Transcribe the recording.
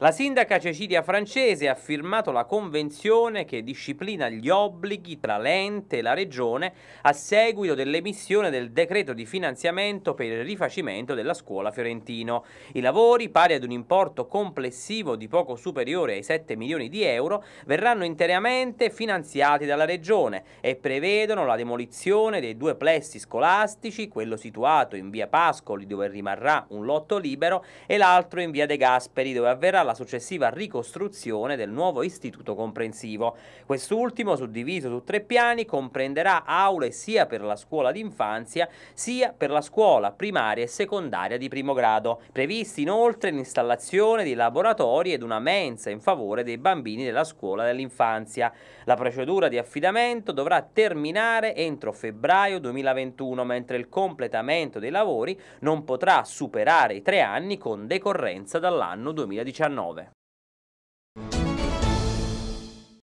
La sindaca Cecilia Francese ha firmato la convenzione che disciplina gli obblighi tra l'ente e la regione a seguito dell'emissione del decreto di finanziamento per il rifacimento della scuola fiorentino. I lavori, pari ad un importo complessivo di poco superiore ai 7 milioni di euro, verranno interamente finanziati dalla regione e prevedono la demolizione dei due plessi scolastici, quello situato in via Pascoli dove rimarrà un lotto libero e l'altro in via De Gasperi dove avverrà la successiva ricostruzione del nuovo istituto comprensivo. Quest'ultimo, suddiviso su tre piani, comprenderà aule sia per la scuola d'infanzia sia per la scuola primaria e secondaria di primo grado. Previsti inoltre l'installazione di laboratori ed una mensa in favore dei bambini della scuola dell'infanzia. La procedura di affidamento dovrà terminare entro febbraio 2021, mentre il completamento dei lavori non potrà superare i tre anni con decorrenza dall'anno 2019. 9.